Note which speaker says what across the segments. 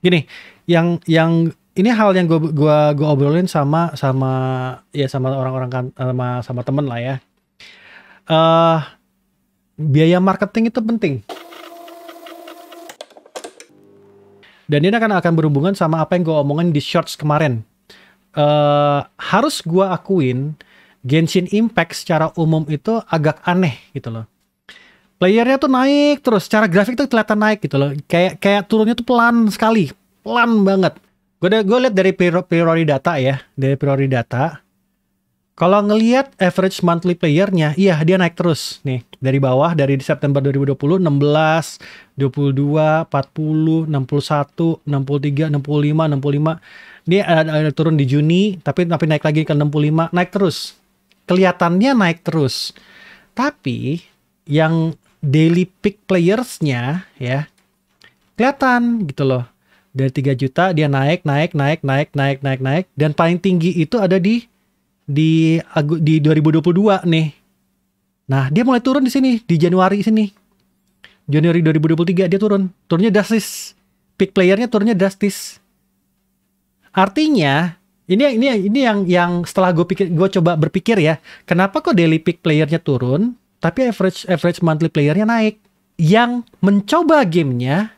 Speaker 1: gini yang yang ini hal yang gue gua gua obrolin sama sama ya sama orang-orang kan sama sama temen lah ya uh, biaya marketing itu penting dan ini akan akan berhubungan sama apa yang gue omongin di shorts kemarin uh, harus gue akuin Genshin Impact secara umum itu agak aneh gitu loh Playernya tuh naik terus, secara grafik tuh kelihatan naik gitu loh. Kayak kayak turunnya tuh pelan sekali, pelan banget. Gue gue lihat dari priori data ya, dari priori data. Kalau ngelihat average monthly playernya, iya dia naik terus nih dari bawah dari September 2020 16, 22, 40, 61, 63, 65, 65. Dia ada, ada turun di Juni tapi tapi naik lagi ke 65, naik terus. Kelihatannya naik terus. Tapi yang daily pick playersnya ya kelihatan gitu loh dari 3 juta dia naik naik naik naik naik naik naik dan paling tinggi itu ada di di di 2022 nih nah dia mulai turun di sini di Januari sini Januari 2023 dia turun turunnya drastis pick playernya turunnya drastis artinya ini ini ini yang yang setelah gue pikir gue coba berpikir ya kenapa kok daily pick playernya turun tapi average average monthly playernya naik. Yang mencoba gamenya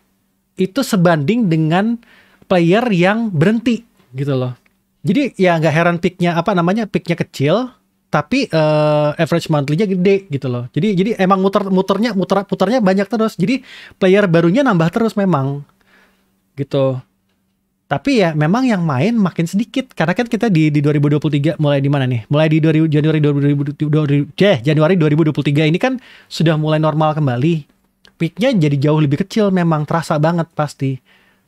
Speaker 1: itu sebanding dengan player yang berhenti gitu loh. Jadi ya nggak heran picknya apa namanya picknya kecil, tapi uh, average monthly-nya gede gitu loh. Jadi jadi emang muter muternya muter putarnya banyak terus. Jadi player barunya nambah terus memang gitu. Tapi ya memang yang main makin sedikit karena kan kita di di 2023 mulai di mana nih? Mulai di 2000, Januari 2023, eh, Januari 2023 ini kan sudah mulai normal kembali. Peaknya jadi jauh lebih kecil memang terasa banget pasti.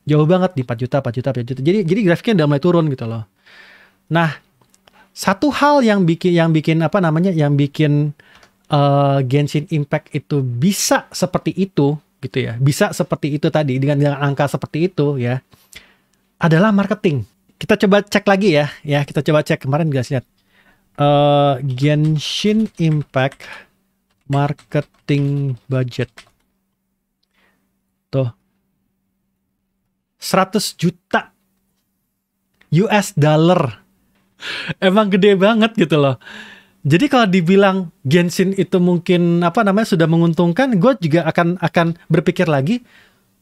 Speaker 1: Jauh banget di 4 juta, 4 juta, 4 juta. Jadi jadi grafiknya udah mulai turun gitu loh. Nah, satu hal yang bikin yang bikin apa namanya? yang bikin uh, Genshin Impact itu bisa seperti itu gitu ya. Bisa seperti itu tadi dengan, dengan angka seperti itu ya adalah marketing. Kita coba cek lagi ya, ya kita coba cek kemarin guys lihat uh, Genshin Impact marketing budget. Tuh. 100 juta US dollar. Emang gede banget gitu loh. Jadi kalau dibilang Genshin itu mungkin apa namanya sudah menguntungkan, gue juga akan akan berpikir lagi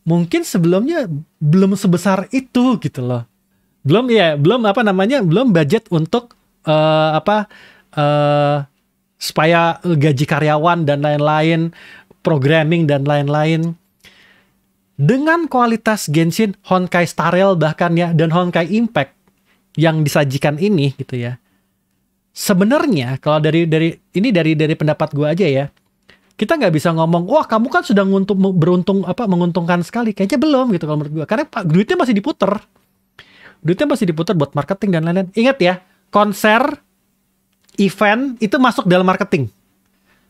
Speaker 1: mungkin sebelumnya belum sebesar itu gitu loh belum ya belum apa namanya belum budget untuk uh, apa uh, supaya gaji karyawan dan lain-lain programming dan lain-lain dengan kualitas Genshin Honkai Starrel bahkan ya dan Honkai Impact yang disajikan ini gitu ya sebenarnya kalau dari dari ini dari dari pendapat gua aja ya kita nggak bisa ngomong wah kamu kan sudah nguntung, beruntung apa menguntungkan sekali kayaknya belum gitu kalau menurut gua karena duitnya masih diputer duitnya masih diputer buat marketing dan lain-lain ingat ya konser event itu masuk dalam marketing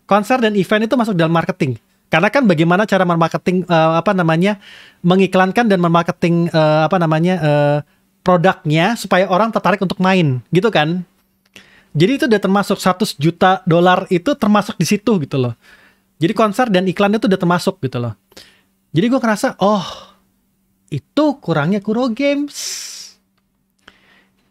Speaker 1: konser dan event itu masuk dalam marketing karena kan bagaimana cara marketing uh, apa namanya mengiklankan dan memarketing uh, eh, apa namanya uh, produknya supaya orang tertarik untuk main gitu kan jadi itu udah termasuk 100 juta dolar itu termasuk di situ gitu loh jadi konser dan iklannya tuh udah termasuk gitu loh. Jadi gue ngerasa, oh itu kurangnya Kuro Games.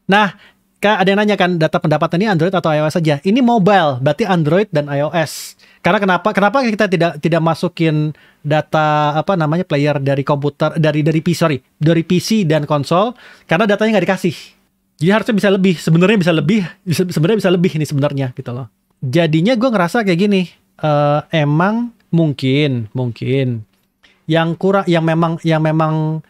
Speaker 1: Nah, ada yang nanya kan data pendapatan ini Android atau iOS saja? Ini mobile, berarti Android dan iOS. Karena kenapa? Kenapa kita tidak tidak masukin data apa namanya player dari komputer dari dari PC sorry dari PC dan konsol? Karena datanya nggak dikasih. Jadi harusnya bisa lebih. Sebenarnya bisa lebih. Sebenarnya bisa lebih ini sebenarnya gitu loh. Jadinya gue ngerasa kayak gini uh, emang mungkin mungkin yang kurang yang memang yang memang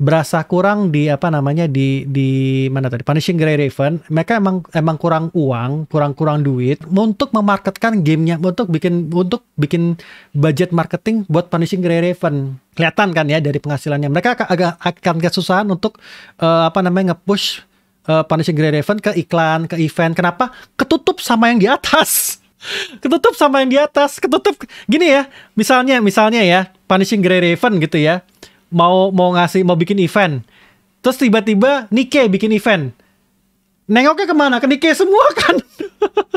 Speaker 1: berasa kurang di apa namanya di di mana tadi Punishing Grey Raven mereka emang emang kurang uang kurang kurang duit untuk memarketkan gamenya untuk bikin untuk bikin budget marketing buat Punishing Grey Raven kelihatan kan ya dari penghasilannya mereka agak akan kesusahan untuk uh, apa namanya ngepush uh, Punishing Grey Raven ke iklan ke event kenapa ketutup sama yang di atas ketutup sama yang di atas ketutup gini ya misalnya misalnya ya punishing Grey Raven gitu ya mau mau ngasih mau bikin event terus tiba-tiba Nike bikin event nengoknya kemana ke Nike semua kan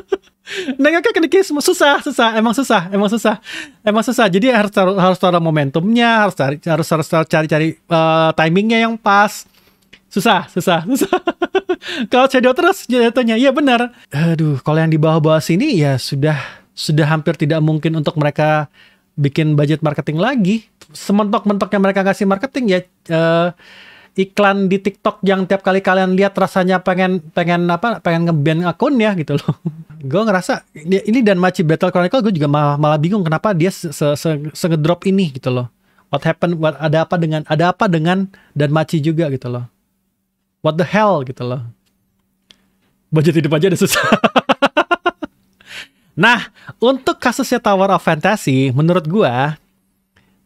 Speaker 1: nengoknya ke Nike semua susah susah emang susah emang susah emang susah jadi harus harus taruh momentumnya harus cari harus harus cari cari uh, timingnya yang pas susah susah susah kalau shadow terus jatuhnya iya benar aduh kalau yang di bawah-bawah sini ya sudah sudah hampir tidak mungkin untuk mereka bikin budget marketing lagi sementok-mentoknya mereka kasih marketing ya uh, iklan di TikTok yang tiap kali kalian lihat rasanya pengen pengen apa pengen ngeban ya gitu loh gue ngerasa ini dan Machi Battle Chronicle gue juga malah, malah bingung kenapa dia se, se, se, se drop ini gitu loh what happened what, ada apa dengan ada apa dengan dan Machi juga gitu loh what the hell gitu loh budget hidup aja udah susah nah untuk kasusnya Tower of Fantasy menurut gua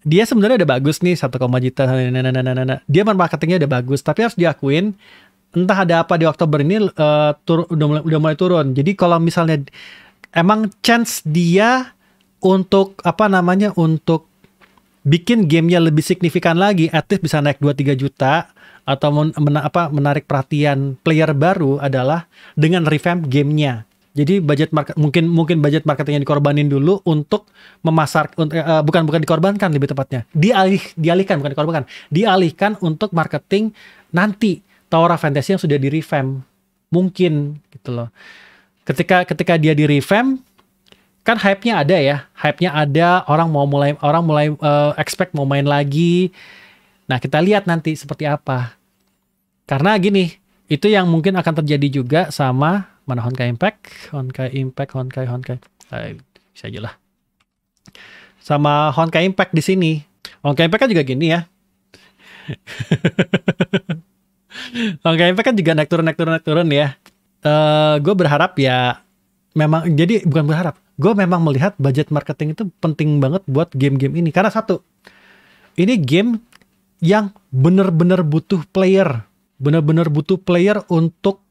Speaker 1: dia sebenarnya udah bagus nih 1, juta nah, nah, nah, dia marketingnya udah bagus tapi harus diakuin entah ada apa di Oktober ini uh, tur, udah mulai udah mulai turun jadi kalau misalnya emang chance dia untuk apa namanya untuk bikin gamenya lebih signifikan lagi at bisa naik 2-3 juta atau men apa menarik perhatian player baru adalah dengan revamp gamenya. Jadi budget market mungkin mungkin budget yang dikorbanin dulu untuk memasar uh, bukan bukan dikorbankan lebih tepatnya dialih dialihkan bukan dikorbankan dialihkan untuk marketing nanti Tower of Fantasy yang sudah di revamp mungkin gitu loh. Ketika ketika dia di revamp kan hype-nya ada ya, hype-nya ada orang mau mulai orang mulai uh, expect mau main lagi. Nah kita lihat nanti seperti apa karena gini, itu yang mungkin akan terjadi juga sama mana Honkai Impact, Honkai Impact, Honkai Honkai. Eh, bisa aja lah. Sama Honkai Impact di sini. Honkai Impact kan juga gini ya. Honkai Impact kan juga naik turun naik turun naik turun ya. Uh, eh, gue berharap ya memang jadi bukan berharap. Gue memang melihat budget marketing itu penting banget buat game-game ini karena satu ini game yang bener-bener butuh player benar-benar butuh player untuk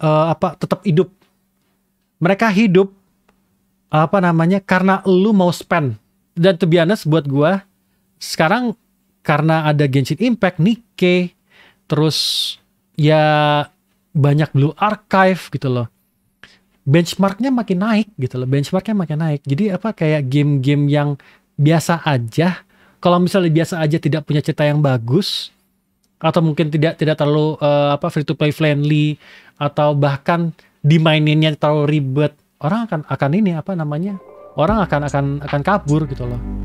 Speaker 1: uh, apa tetap hidup. Mereka hidup apa namanya karena lu mau spend. Dan to be honest, buat gua sekarang karena ada Genshin Impact, nike terus ya banyak Blue Archive gitu loh. Benchmarknya makin naik gitu loh. Benchmarknya makin naik. Jadi apa kayak game-game yang biasa aja, kalau misalnya biasa aja tidak punya cerita yang bagus, atau mungkin tidak tidak terlalu uh, apa free to play friendly atau bahkan dimaininnya terlalu ribet orang akan akan ini apa namanya orang akan akan akan kabur gitu loh